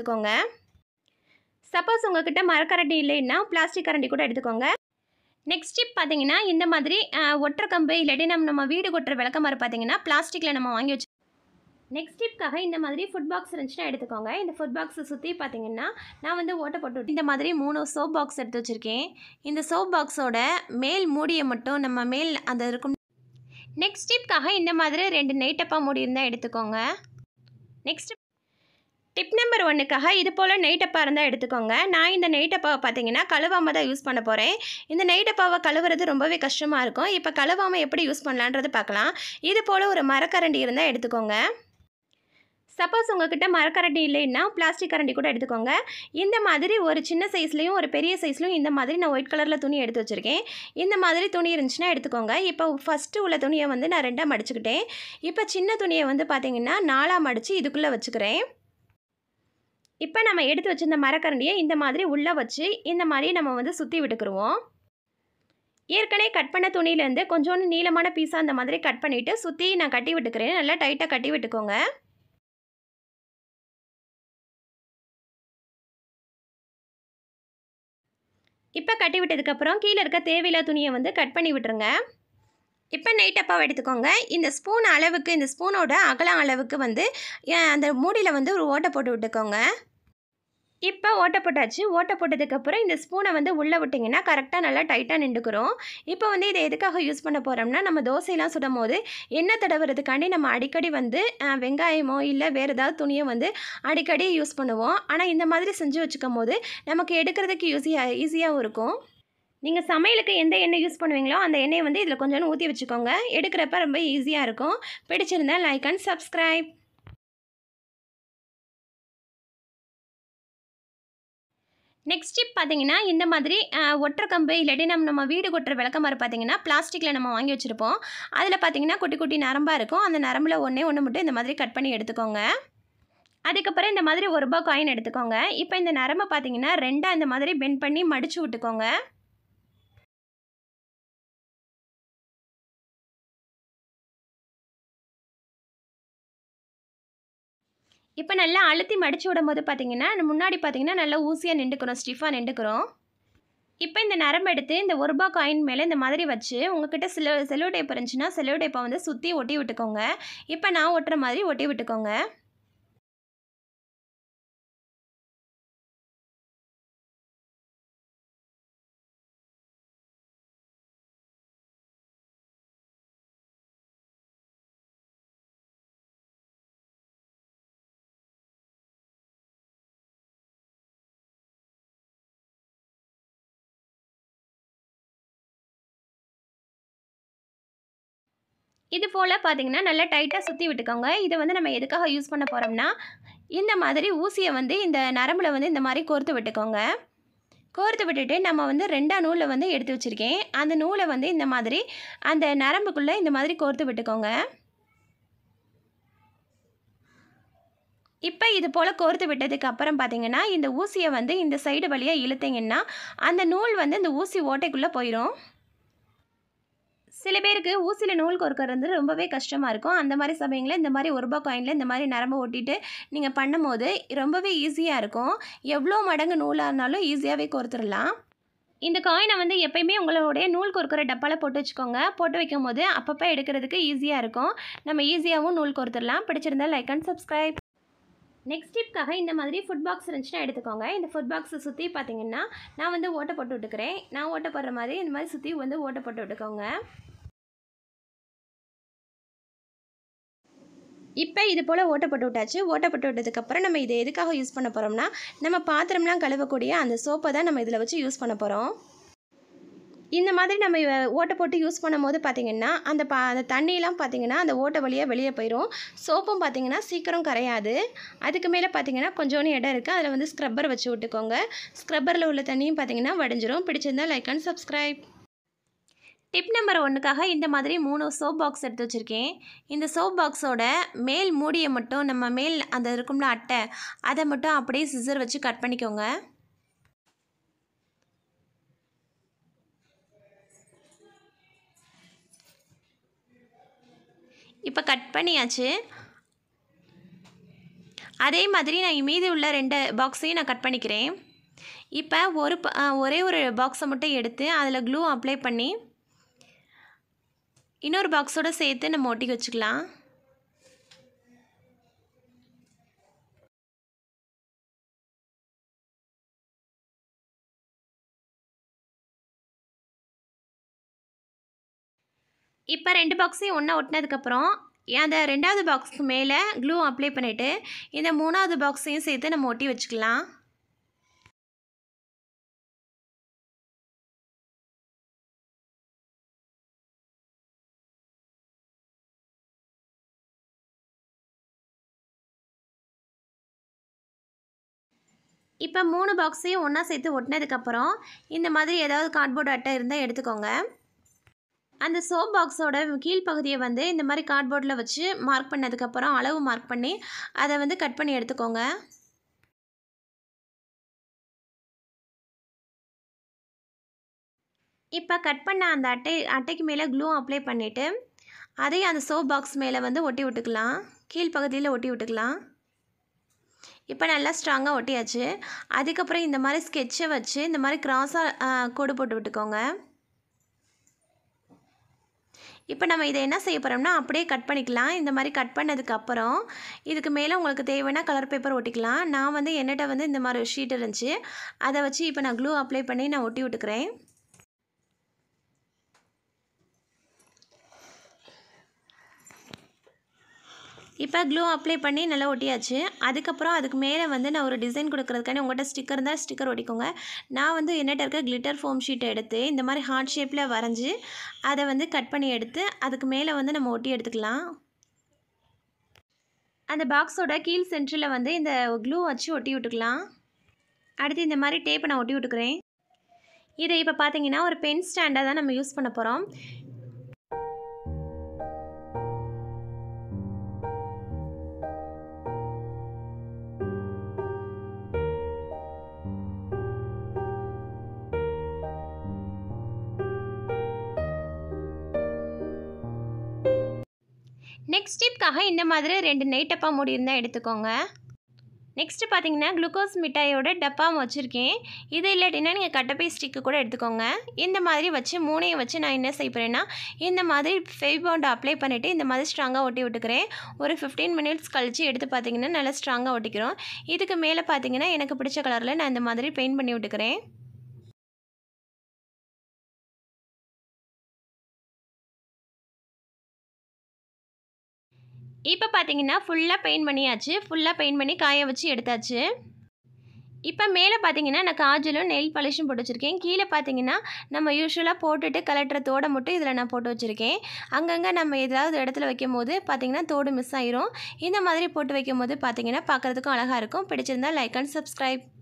எடுத்துக்கோங்க சப்போஸ் உங்கள்கிட்ட மரக்கரண்டி இல்லைன்னா பிளாஸ்டிக் கரண்டி கூட எடுத்துக்கோங்க நெக்ஸ்ட் டிப் பார்த்தீங்கன்னா இந்த மாதிரி ஒற்றை கம்பு இல்லாட்டி நம்ம நம்ம வீடு கொட்டுற மாதிரி பார்த்தீங்கன்னா பிளாஸ்டிக்கில் நம்ம வாங்கி வச்சு நெக்ஸ்ட் டிப்காக இந்த மாதிரி ஃபுட் பாக்ஸ் இருந்துச்சுன்னா எடுத்துக்கோங்க இந்த ஃபுட் பாக்ஸை சுற்றி பார்த்தீங்கன்னா நான் வந்து ஓட்டை போட்டு இந்த மாதிரி மூணு சோப் பாக்ஸ் எடுத்து வச்சுருக்கேன் இந்த சோப் பாக்ஸோட மேல் மூடியை மட்டும் நம்ம மேல் அந்த இருக்கும் நெக்ஸ்ட் டிப்காக இந்த மாதிரி ரெண்டு நைட்டப்பாக மூடி இருந்தால் எடுத்துக்கோங்க நெக்ஸ்ட் டிப் நம்பர் ஒன்றுக்காக இது போல் நெய் இருந்தால் எடுத்துக்கோங்க நான் இந்த நெய் டப்பாவை பார்த்தீங்கன்னா கழுவாமல் தான் யூஸ் பண்ண போகிறேன் இந்த நெய் டப்பாவை கழுவுறது ரொம்பவே கஷ்டமாக இருக்கும் இப்போ கழுவாமல் எப்படி யூஸ் பண்ணலான்றது பார்க்கலாம் இது போல் ஒரு மரக்கரண்டி இருந்தால் எடுத்துக்கோங்க சப்போஸ் உங்ககிட்ட மரக்கரண்டி இல்லைன்னா பிளாஸ்டிக் கரண்டி கூட எடுத்துக்கோங்க இந்த மாதிரி ஒரு சின்ன சைஸ்லேயும் ஒரு பெரிய சைஸ்லையும் இந்த மாதிரி நான் ஒயிட் கலரில் துணி எடுத்து வச்சுருக்கேன் இந்த மாதிரி துணி இருந்துச்சுன்னா எடுத்துக்கோங்க இப்போ ஃபஸ்ட்டு உள்ள துணியை வந்து நான் ரெண்டாக மடிச்சுக்கிட்டேன் இப்போ சின்ன துணியை வந்து பார்த்திங்கன்னா நாலாக மடித்து இதுக்குள்ளே வச்சுக்கிறேன் இப்போ நம்ம எடுத்து வச்சுருந்த மரக்கரண்டியை இந்த மாதிரி உள்ளே வச்சு இந்த மாதிரி நம்ம வந்து சுற்றி விட்டுக்குருவோம் ஏற்கனவே கட் பண்ண துணியிலேருந்து கொஞ்சோண்டு நீளமான பீஸாக அந்த மாதிரி கட் பண்ணிவிட்டு சுற்றி நான் கட்டி விட்டுக்கிறேன் நல்லா டைட்டாக கட்டி விட்டுக்கோங்க இப்போ கட்டி விட்டதுக்கப்புறம் கீழே இருக்க தேவையில்லா துணியை வந்து கட் பண்ணி விட்டுருங்க இப்போ நெய் எடுத்துக்கோங்க இந்த ஸ்பூன் அளவுக்கு இந்த ஸ்பூனோட அகலம் அளவுக்கு வந்து அந்த மூடியில் வந்து ஒரு ஓட்டை போட்டு விட்டுக்கோங்க இப்போ ஓட்டை போட்டாச்சு ஓட்டை போட்டதுக்கப்புறம் இந்த ஸ்பூனை வந்து உள்ளே விட்டிங்கன்னா கரெக்டாக நல்லா டைட்டாக நின்றுக்கிறோம் இப்போ வந்து இதை எதுக்காக யூஸ் பண்ண போகிறோம்னா நம்ம தோசையெல்லாம் சுடும் போது எண்ணெய் தடவுறதுக்காண்டி நம்ம அடிக்கடி வந்து வெங்காயமோ இல்லை வேறு ஏதாவது துணியோ வந்து அடிக்கடி யூஸ் பண்ணுவோம் ஆனால் இந்த மாதிரி செஞ்சு வச்சுக்கும் போது நமக்கு எடுக்கிறதுக்கு ஈஸியாக ஈஸியாகவும் இருக்கும் நீங்கள் சமையலுக்கு எந்த எண்ணெய் யூஸ் பண்ணுவீங்களோ அந்த எண்ணெயை வந்து இதில் கொஞ்சோன்னு ஊற்றி வச்சுக்கோங்க எடுக்கிறப்ப ரொம்ப ஈஸியாக இருக்கும் பிடிச்சிருந்தால் like and subscribe next tip பார்த்தீங்கன்னா இந்த மாதிரி ஒற்றை கம்பு இல்லாட்டி நம்ம நம்ம வீடு கொட்டுற விளக்கமாறு பார்த்தீங்கன்னா பிளாஸ்டிக்கில் நம்ம வாங்கி வச்சுருப்போம் அதில் பார்த்தீங்கன்னா குட்டி குட்டி நரம்பாக இருக்கும் அந்த நரம்பில் ஒன்றே ஒன்று மட்டும் இந்த மாதிரி கட் பண்ணி எடுத்துக்கோங்க அதுக்கப்புறம் இந்த மாதிரி ஒரு ரூபா காயின் எடுத்துக்கோங்க இப்போ இந்த நரம்பை பார்த்தீங்கன்னா ரெண்டாக இந்த மாதிரி பெண்ட் பண்ணி மடித்து விட்டுக்கோங்க இப்போ நல்லா அழுத்தி மடித்து விடும் போது பார்த்திங்கன்னா முன்னாடி பார்த்திங்கன்னா நல்லா ஊசியாக நின்றுக்கிறோம் ஸ்டிஃபாக நின்றுக்கிறோம் இப்போ இந்த நரம்பு எடுத்து இந்த ஒரு ரூபா காயின் மேலே இந்த மாதிரி வச்சு உங்ககிட்ட செலவு செலவு டேப் இருந்துச்சுன்னா செலவு டேப்பை வந்து சுற்றி ஒட்டி விட்டுக்கோங்க இப்போ நான் ஒட்டுற மாதிரி ஒட்டி விட்டுக்கோங்க இது போல் பார்த்திங்கன்னா நல்லா டைட்டாக சுற்றி விட்டுக்கோங்க இதை வந்து நம்ம எதுக்காக யூஸ் பண்ண போகிறோம்னா இந்த மாதிரி ஊசியை வந்து இந்த நரம்பில் வந்து இந்த மாதிரி கோர்த்து விட்டுக்கோங்க கோர்த்து விட்டுட்டு நம்ம வந்து ரெண்டாம் நூலில் வந்து எடுத்து வச்சுருக்கேன் அந்த நூலை வந்து இந்த மாதிரி அந்த நரம்புக்குள்ளே இந்த மாதிரி கோர்த்து விட்டுக்கோங்க இப்போ இது போல் கோர்த்து விட்டதுக்கு அப்புறம் பார்த்திங்கன்னா இந்த ஊசியை வந்து இந்த சைடு வழியாக இழுத்திங்கன்னா அந்த நூல் வந்து இந்த ஊசி ஓட்டைக்குள்ளே போயிடும் சில பேருக்கு ஊசியில் நூல் கொடுக்கறது ரொம்பவே கஷ்டமாக இருக்கும் அந்த மாதிரி சமயங்களில் இந்த மாதிரி ஒரு ரூபா காயினில் இந்த மாதிரி நரம்பு ஒட்டிட்டு நீங்கள் பண்ணும் போது ரொம்பவே ஈஸியாக இருக்கும் எவ்வளோ மடங்கு நூலாக இருந்தாலும் ஈஸியாகவே கொடுத்துடலாம் இந்த காயினை வந்து எப்பயுமே உங்களுடைய நூல் கொடுக்குற டப்பாவில் போட்டு வச்சுக்கோங்க போட்டு வைக்கும் போது அப்பப்போ எடுக்கிறதுக்கு ஈஸியாக இருக்கும் நம்ம ஈஸியாகவும் நூல் கொடுத்துடலாம் பிடிச்சிருந்தா லைக் அண்ட் சப்ஸ்கிரைப் நெக்ஸ்ட் டிப்காக இந்த மாதிரி ஃபுட் பாக்ஸ் இருந்துச்சுன்னா எடுத்துக்கோங்க இந்த ஃபுட் பாக்ஸை சுற்றி பார்த்தீங்கன்னா நான் வந்து ஓட்டை போட்டு விட்டுக்கிறேன் நான் ஓட்டை போடுற மாதிரி இந்த மாதிரி சுற்றி வந்து ஓட்டை போட்டு விட்டுக்கோங்க இப்போ இது போல் ஓட்டப்பட்டு விட்டாச்சு ஓட்டப்பட்டு விட்டதுக்கப்புறம் நம்ம இதை எதுக்காக யூஸ் பண்ண போகிறோம்னா நம்ம பாத்திரம்லாம் கழுவக்கூடிய அந்த சோப்பை தான் நம்ம இதில் வச்சு யூஸ் பண்ண போகிறோம் இந்த மாதிரி நம்ம ஓட்டை போட்டு யூஸ் பண்ணும் போது பார்த்திங்கன்னா அந்த பா அந்த தண்ணியெலாம் பார்த்திங்கன்னா அந்த ஓட்டை வழியாக வெளியே போயிடும் சோப்பும் பார்த்திங்கன்னா சீக்கிரம் கரையாது அதுக்கு மேலே பார்த்திங்கன்னா கொஞ்சோண்டு இடம் இருக்குது அதில் வந்து ஸ்க்ரப்பர் வச்சு விட்டுக்கோங்க ஸ்க்ரப்பரில் உள்ள தண்ணியும் பார்த்திங்கன்னா வடிஞ்சிரும் பிடிச்சிருந்தால் like and subscribe tip number ஒன்றுக்காக இந்த மாதிரி மூணு சோப் பாக்ஸ் எடுத்து வச்சுருக்கேன் இந்த சோப் பாக்ஸோட மேல் மூடியை மட்டும் நம்ம மேல் அந்த இருக்கும்ல அட்டை அதை மட்டும் அப்படியே சிசர் வச்சு கட் பண்ணிக்கோங்க இப்போ கட் பண்ணியாச்சு அதே மாதிரி நான் மீதி உள்ள ரெண்டு பாக்ஸையும் நான் கட் பண்ணிக்கிறேன் இப்போ ஒரு ஒரே ஒரு பாக்ஸை மட்டும் எடுத்து அதில் க்ளூ அப்ளை பண்ணி இன்னொரு பாக்ஸோடு சேர்த்து நம்ம ஒட்டி வச்சுக்கலாம் இப்போ ரெண்டு பாக்ஸையும் ஒன்றா ஒட்டினதுக்கப்புறம் அந்த ரெண்டாவது பாக்ஸ்க்கு மேலே க்ளூ அப்ளை பண்ணிவிட்டு இந்த மூணாவது பாக்ஸையும் சேர்த்து நம்ம ஒட்டி வச்சுக்கலாம் இப்போ மூணு பாக்ஸையும் ஒன்றா சேர்த்து ஒட்டினதுக்கப்புறம் இந்த மாதிரி ஏதாவது கார்ட்போர்டு அட்டை இருந்தால் எடுத்துக்கோங்க அந்த சோப் பாக்ஸோட கீழ்ப்பகுதியை வந்து இந்த மாதிரி கார்ட்போர்டில் வச்சு மார்க் பண்ணதுக்கப்புறம் அளவு மார்க் பண்ணி அதை வந்து கட் பண்ணி எடுத்துக்கோங்க இப்போ கட் பண்ண அந்த அட்டை அட்டைக்கு மேலே க்ளூ அப்ளை பண்ணிவிட்டு அதையும் அந்த சோப் பாக்ஸ் மேலே வந்து ஒட்டி விட்டுக்கலாம் கீழ்ப்பகுதியில் ஒட்டி விட்டுக்கலாம் இப்போ நல்லா ஸ்ட்ராங்காக ஒட்டியாச்சு அதுக்கப்புறம் இந்த மாதிரி ஸ்கெட்சை வச்சு இந்த மாதிரி க்ராஸாக கோடு போட்டு விட்டுக்கோங்க இப்போ நம்ம இதை என்ன செய்ய போகிறோம்னா அப்படியே கட் பண்ணிக்கலாம் இந்த மாதிரி கட் பண்ணதுக்கப்புறம் இதுக்கு மேலே உங்களுக்கு தேவைன்னா கலர் பேப்பர் ஒட்டிக்கலாம் நான் வந்து என்னட்ட வந்து இந்த மாதிரி ஷீட் இருந்துச்சு அதை வச்சு இப்போ நான் க்ளூ அப்ளை பண்ணி நான் ஒட்டி விட்டுக்கிறேன் இப்போ க்ளூ அப்ளை பண்ணி நல்லா ஒட்டியாச்சு அதுக்கப்புறம் அதுக்கு மேலே வந்து நான் ஒரு டிசைன் கொடுக்குறதுக்கான உங்கள்கிட்ட ஸ்டிக்கர் இருந்தால் ஸ்டிக்கர் ஒட்டிக்கோங்க நான் வந்து என்னட்ட இருக்க கிளிட்டர் ஃபோம் ஷீட்டை எடுத்து இந்த மாதிரி ஹார்ட் ஷேப்பில் வரைஞ்சி அதை வந்து கட் பண்ணி எடுத்து அதுக்கு மேலே வந்து நம்ம ஒட்டி எடுத்துக்கலாம் அந்த பாக்ஸோட கீழ் சென்டரில் வந்து இந்த க்ளூ வச்சு ஒட்டி விட்டுக்கலாம் அடுத்து இந்த மாதிரி டேப்பை நான் ஒட்டி விட்டுக்கிறேன் இதை இப்போ பார்த்தீங்கன்னா ஒரு பென் ஸ்டாண்டாக தான் நம்ம யூஸ் பண்ண போகிறோம் நெக்ஸ்ட் ஸ்டிப்காக இந்த மாதிரி ரெண்டு நைட் டப்பா மூடி இருந்தால் எடுத்துக்கோங்க நெக்ஸ்ட்டு பார்த்தீங்கன்னா குளுக்கோஸ் மிட்டாயோட டப்பாவும் வச்சுருக்கேன் இது இல்லாட்டினா நீங்கள் கட்டப்பை ஸ்டிக்கு கூட எடுத்துக்கோங்க இந்த மாதிரி வச்சு மூணையும் வச்சு நான் என்ன செய்யப்படுறேன்னா இந்த மாதிரி ஃபெய்பவுண்ட் அப்ளை பண்ணிவிட்டு இந்த மாதிரி ஸ்ட்ராங்காக ஒட்டி விட்டுக்கிறேன் ஒரு ஃபிஃப்டீன் மினிட்ஸ் கழித்து எடுத்து பார்த்தீங்கன்னா நல்லா ஸ்ட்ராங்காக ஒட்டிக்கிறோம் இதுக்கு மேலே பார்த்தீங்கன்னா எனக்கு பிடிச்ச கலரில் நான் இந்த மாதிரி பெயிண்ட் பண்ணி விட்டுக்கிறேன் இப்போ பார்த்தீங்கன்னா ஃபுல்லாக பெயிண்ட் பண்ணியாச்சு ஃபுல்லாக பெயிண்ட் பண்ணி காய வச்சு எடுத்தாச்சு இப்போ மேலே பார்த்தீங்கன்னா நான் காஜலும் நெயில் பாலிஷும் போட்டு வச்சுருக்கேன் கீழே பார்த்தீங்கன்னா நம்ம யூஸ்வலாக போட்டுட்டு கலெக்டரை தோடை மட்டும் இதில் நான் போட்டு வச்சுருக்கேன் அங்கங்கே நம்ம ஏதாவது இடத்துல வைக்கும் போது பார்த்திங்கன்னா தோடு மிஸ் ஆயிரும் இந்த மாதிரி போட்டு வைக்கும் போது பார்த்தீங்கன்னா பார்க்குறதுக்கும் அழகாக இருக்கும் பிடிச்சிருந்தால் லைக் அண்ட் சப்ஸ்கிரைப்